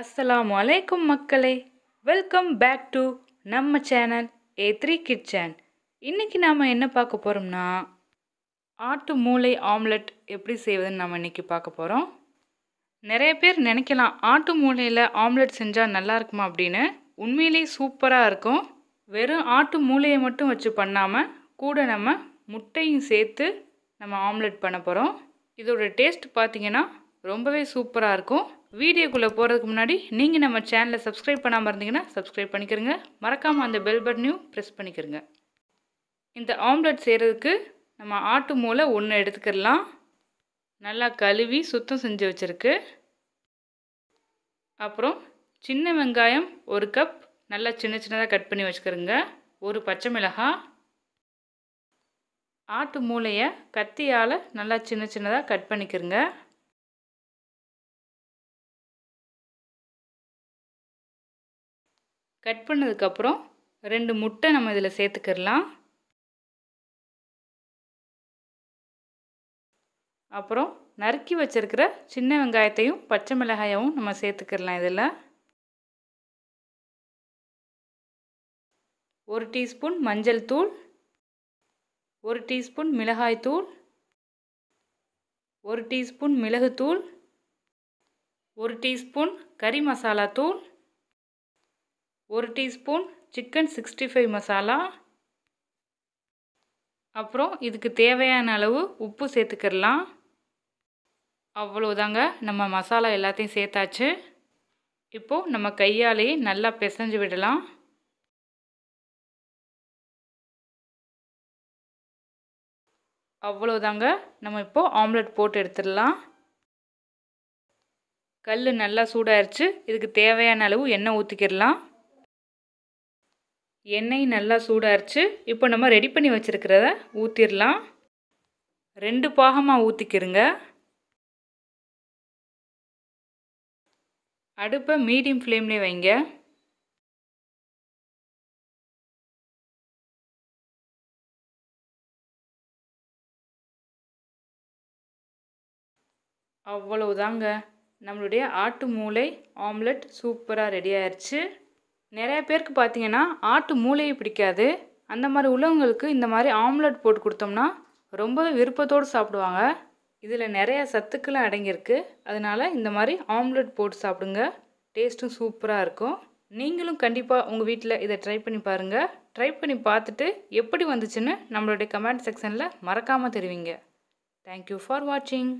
அஸ்லாம் அலைக்கும் மக்களே வெல்கம் பேக் டு நம்ம சேனல் ஏ த்ரீ கிச்சன் இன்றைக்கி நாம் என்ன பார்க்க போகிறோம்னா ஆட்டு மூளை ஆம்லெட் எப்படி செய்வதுன்னு நம்ம இன்றைக்கி பார்க்க போகிறோம் நிறைய பேர் நினைக்கலாம் ஆட்டு மூளையில் ஆம்லெட் செஞ்சால் நல்லா இருக்குமா அப்படின்னு உண்மையிலேயே சூப்பராக இருக்கும் வெறும் ஆட்டு மூளையை மட்டும் வச்சு பண்ணாமல் கூட நம்ம முட்டையும் சேர்த்து நம்ம ஆம்லெட் பண்ண போகிறோம் இதோட டேஸ்ட் பார்த்திங்கன்னா ரொம்பவே சூப்பராக இருக்கும் வீடியோக்குள்ளே போகிறதுக்கு முன்னாடி நீங்கள் நம்ம சேனலை சப்ஸ்கிரைப் பண்ணாமல் இருந்தீங்கன்னா சப்ஸ்கிரைப் பண்ணிக்கிறங்க மறக்காமல் அந்த பெல் பட்டனையும் ப்ரெஸ் பண்ணிக்கிறங்க இந்த ஆம்லெட் செய்கிறதுக்கு நம்ம ஆட்டு மூளை ஒன்று எடுத்துக்கிடலாம் நல்லா கழுவி சுத்தம் செஞ்சு வச்சுருக்கு அப்புறம் சின்ன வெங்காயம் ஒரு கப் நல்லா சின்ன சின்னதாக கட் பண்ணி வச்சுக்கிறோங்க ஒரு பச்சை மிளகாய் ஆட்டு மூளையை கத்தியால் நல்லா சின்ன சின்னதாக கட் பண்ணிக்கிறோங்க கட் பண்ணதுக்கப்புறம் ரெண்டு முட்டை நம்ம இதில் சேர்த்துக்கிடலாம் அப்புறம் நறுக்கி வச்சுருக்கிற சின்ன வெங்காயத்தையும் பச்சை மிளகாயவும் நம்ம சேர்த்துக்கிடலாம் இதில் ஒரு டீஸ்பூன் மஞ்சள் தூள் ஒரு டீஸ்பூன் மிளகாய்த்தூள் ஒரு டீஸ்பூன் மிளகுத்தூள் ஒரு டீஸ்பூன் கறி மசாலா தூள் ஒரு டீஸ்பூன் சிக்கன் சிக்ஸ்டி ஃபைவ் மசாலா அப்புறம் இதுக்கு தேவையான அளவு உப்பு சேர்த்துக்கிடலாம் அவ்வளோதாங்க நம்ம மசாலா எல்லாத்தையும் சேர்த்தாச்சு இப்போது நம்ம கையாலேயே நல்லா பிசைஞ்சு விடலாம் அவ்வளோதாங்க நம்ம இப்போது ஆம்லெட் போட்டு எடுத்துடலாம் கல் நல்லா சூடாயிருச்சு இதுக்கு தேவையான அளவு எண்ணெய் ஊற்றிக்கிடலாம் எண்ணெய் நல்லா சூடாகிடுச்சு இப்போ நம்ம ரெடி பண்ணி வச்சுருக்கிறத ஊற்றிடலாம் ரெண்டு பாகமாக ஊற்றிக்கிருங்க அடுப்பை மீடியம் ஃப்ளேம்லேயே வைங்க அவ்வளவுதாங்க நம்மளுடைய ஆட்டு மூளை ஆம்லெட் சூப்பராக ரெடி ஆயிடுச்சு நிறைய பேருக்கு பார்த்தீங்கன்னா ஆட்டு மூளையை பிடிக்காது அந்த மாதிரி உள்ளவங்களுக்கு இந்த மாதிரி ஆம்லெட் போட்டு கொடுத்தோம்னா ரொம்பவே விருப்பத்தோடு சாப்பிடுவாங்க இதில் நிறைய சத்துக்களை அடங்கியிருக்கு அதனால் இந்த மாதிரி ஆம்லெட் போட்டு சாப்பிடுங்க டேஸ்ட்டும் சூப்பராக இருக்கும் நீங்களும் கண்டிப்பாக உங்கள் வீட்டில் இதை ட்ரை பண்ணி பாருங்கள் ட்ரை பண்ணி பார்த்துட்டு எப்படி வந்துச்சுன்னு நம்மளுடைய கமெண்ட் செக்ஷனில் மறக்காமல் தெரிவிங்க தேங்க்யூ ஃபார் வாட்சிங்